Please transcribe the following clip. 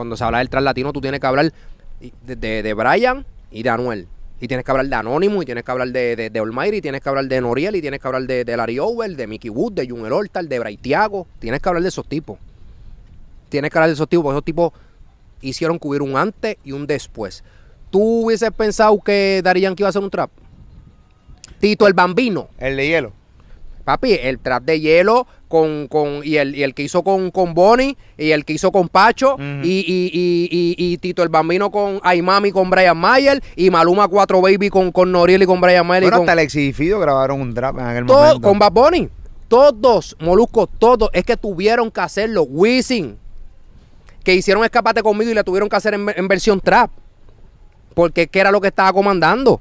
cuando se habla del traslatino latino, tú tienes que hablar de, de, Brian y de Anuel. Y tienes que hablar de Anónimo, y tienes que hablar de, de, y tienes que hablar de Noriel, y tienes que hablar de, de Larry Over, de Mickey Wood, de Junior Hortal, de Braithiago. Tienes que hablar de esos tipos. Tienes que hablar de esos tipos, porque esos tipos hicieron cubrir un antes y un después. ¿Tú hubieses pensado que Darían que iba a hacer un trap? Tito el Bambino. El de hielo. Papi, el trap de hielo con, con, y, el, que hizo con, con Bonnie y el que hizo con Pacho y, y, y, y, Tito el Bambino con Ay Mami con Brian Mayer y Maluma 4 Baby con, con Noriel y con Brian Mayer. Bueno, hasta Alexis y Fido grabaron un trap en aquel todo, momento. Con Bad Bunny. Todos, Molusco, todos. Es que tuvieron que hacerlo. Wisin, que hicieron Escapate conmigo y la tuvieron que hacer en, versión trap. Porque que era lo que estaba comandando.